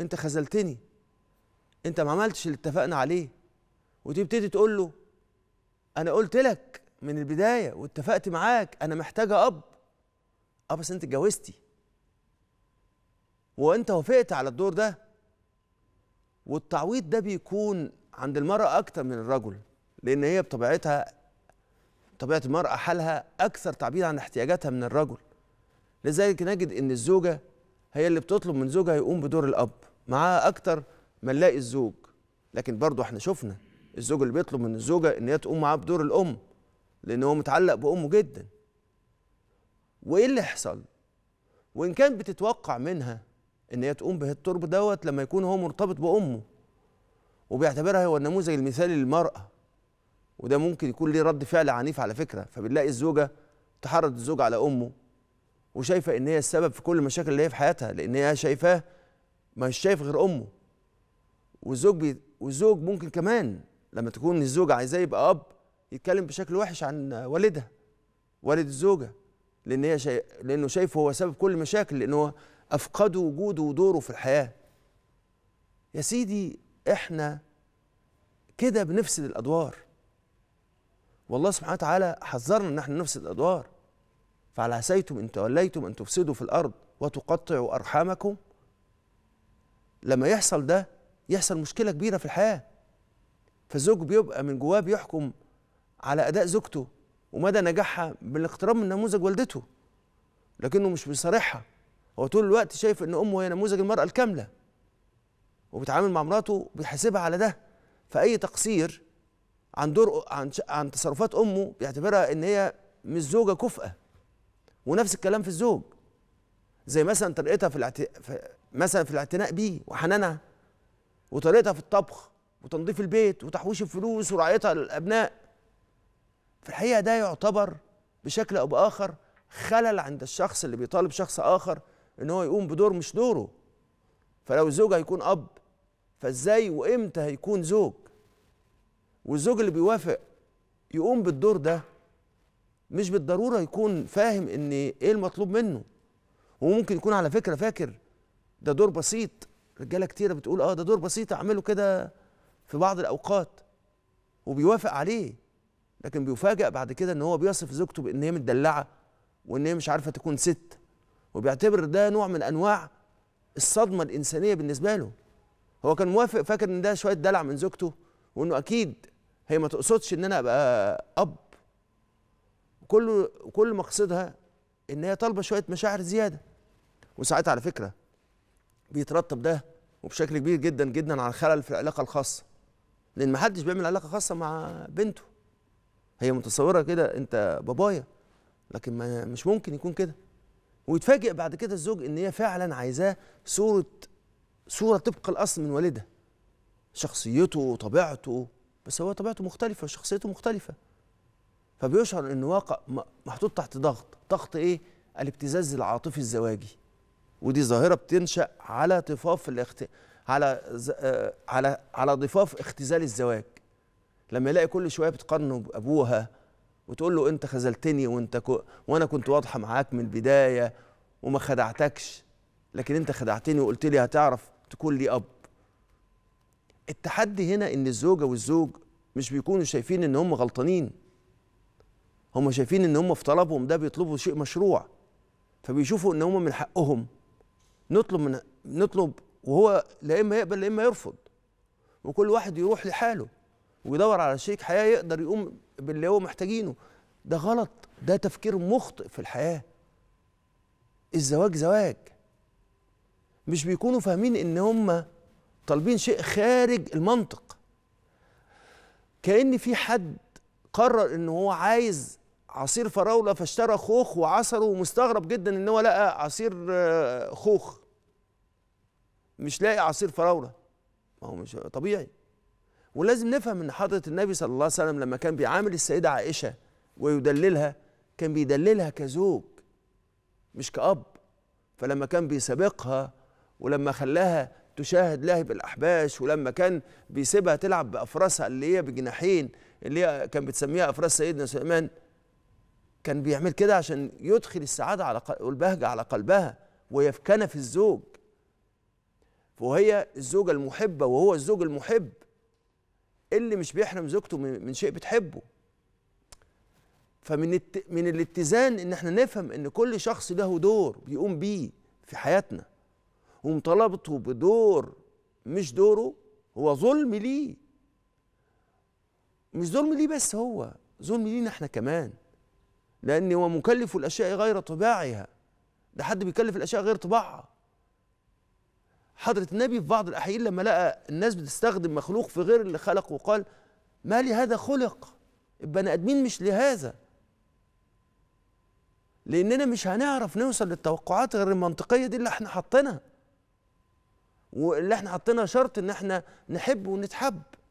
انت خذلتني انت ما عملتش اللي اتفقنا عليه وتبتدي تقول له انا قلت لك من البدايه واتفقت معاك انا محتاجه اب اه بس انت اتجوزتي وانت وافقت على الدور ده والتعويض ده بيكون عند المراه اكتر من الرجل لان هي بطبيعتها طبيعه المراه حالها اكثر تعبير عن احتياجاتها من الرجل لذلك نجد ان الزوجه هي اللي بتطلب من زوجها يقوم بدور الاب معاها اكتر ما نلاقي الزوج لكن برضه احنا شفنا الزوج اللي بيطلب من الزوجه ان هي تقوم معاه بدور الام لان هو متعلق بامه جدا وايه اللي يحصل وان كان بتتوقع منها ان هي تقوم بالترب دوت لما يكون هو مرتبط بامه وبيعتبرها هو النموذج المثالي للمراه وده ممكن يكون ليه رد فعل عنيف على فكره فبنلاقي الزوجه تحرض الزوج على امه وشايفه ان هي السبب في كل المشاكل اللي هي في حياتها لان هي شايفاه مش شايف غير امه والزوج بي والزوج ممكن كمان لما تكون الزوجه عايزاه يبقى اب يتكلم بشكل وحش عن والدها والد الزوجه لان هي شاي... لانه شايفه هو سبب كل المشاكل لانه هو افقده وجوده ودوره في الحياه يا سيدي احنا كده بنفسد الادوار والله سبحانه وتعالى حذرنا ان احنا نفسد الادوار فعل عسيتم إن توليتم أن تفسدوا في الأرض وتقطعوا أرحامكم لما يحصل ده يحصل مشكلة كبيرة في الحياة فالزوج بيبقى من جواه بيحكم على أداء زوجته ومدى نجاحها بالاقتراب من نموذج والدته لكنه مش بيصارحها هو طول الوقت شايف ان امه هي نموذج المراه الكامله وبيتعامل مع مراته بيحاسبها على ده فاي تقصير عن دور عن عن تصرفات امه بيعتبرها ان هي مش زوجه كفؤه ونفس الكلام في الزوج زي مثلا طريقتها في, الاعت... في مثلا في الاعتناء بيه وحنانها وطريقتها في الطبخ وتنظيف البيت وتحويش الفلوس ورعايتها للابناء في الحقيقه ده يعتبر بشكل او باخر خلل عند الشخص اللي بيطالب شخص اخر ان هو يقوم بدور مش دوره فلو الزوج هيكون اب فازاي وامتى هيكون زوج والزوج اللي بيوافق يقوم بالدور ده مش بالضروره يكون فاهم ان ايه المطلوب منه وممكن يكون على فكره فاكر ده دور بسيط رجاله كتيره بتقول اه ده دور بسيط اعمله كده في بعض الاوقات وبيوافق عليه لكن بيفاجئ بعد كده ان هو بيصف زوجته بان هي متدلعه وان هي مش عارفه تكون ست وبيعتبر ده نوع من انواع الصدمه الانسانيه بالنسبه له هو كان موافق فاكر ان ده شويه دلع من زوجته وانه اكيد هي ما تقصدش ان انا ابقى اب كل كل مقصدها ان هي طالبه شويه مشاعر زياده وساعات على فكره بيترتب ده وبشكل كبير جدا جدا على خلل في العلاقه الخاصه لان ما حدش بيعمل علاقه خاصه مع بنته هي متصوره كده انت بابايا لكن ما مش ممكن يكون كده ويتفاجئ بعد كده الزوج ان هي فعلا عايزاه صوره صوره طبق الاصل من والدها شخصيته وطبيعته بس هو طبيعته مختلفه وشخصيته مختلفه فبيشعر ان واقع محطوط تحت ضغط ضغط ايه الابتزاز العاطفي الزواجي ودي ظاهره بتنشا على ضفاف الاخت... على ز... آه، على على ضفاف اختزال الزواج لما يلاقي كل شويه بتقارنه بابوها وتقول له انت خذلتني وانت ك... وانا كنت واضحه معاك من البدايه وما خدعتكش لكن انت خدعتني وقلت لي هتعرف تكون لي اب التحدي هنا ان الزوجه والزوج مش بيكونوا شايفين ان هم غلطانين هم شايفين ان هم في طلبهم ده بيطلبوا شيء مشروع فبيشوفوا ان هم من حقهم نطلب من نطلب وهو لا اما يقبل لا اما يرفض وكل واحد يروح لحاله ويدور على شريك حياه يقدر يقوم باللي هو محتاجينه ده غلط ده تفكير مخطئ في الحياه الزواج زواج مش بيكونوا فاهمين ان هم طالبين شيء خارج المنطق كان في حد قرر ان هو عايز عصير فراوله فاشترى خوخ وعصره ومستغرب جدا ان هو لقى عصير آه، خوخ مش لاقي عصير فراوله ما هو مش طبيعي ولازم نفهم ان حضره النبي صلى الله عليه وسلم لما كان بيعامل السيده عائشه ويدللها كان بيدللها كزوج مش كأب فلما كان بيسابقها ولما خلاها تشاهد لهب الأحباش ولما كان بيسيبها تلعب بأفراسها اللي هي بجناحين اللي هي كان بتسميها أفراس سيدنا سليمان كان بيعمل كده عشان يدخل السعادة على والبهجة على قلبها ويفكن في الزوج وهي الزوجة المحبة وهو الزوج المحب اللي مش بيحرم زوجته من شيء بتحبه فمن الت... من الاتزان ان احنا نفهم ان كل شخص له دور بيقوم بيه في حياتنا ومطالبته بدور مش دوره هو ظلم ليه مش ظلم ليه بس هو ظلم لينا احنا كمان لأن هو مكلف الأشياء غير طباعها ده حد بيكلف الأشياء غير طباعها حضرة النبي في بعض الأحيان لما لقى الناس بتستخدم مخلوق في غير اللي خلقه وقال ما لهذا خلق البني آدمين مش لهذا لأننا مش هنعرف نوصل للتوقعات غير المنطقية دي اللي احنا حاطينها واللي احنا حاطينها شرط ان احنا نحب ونتحب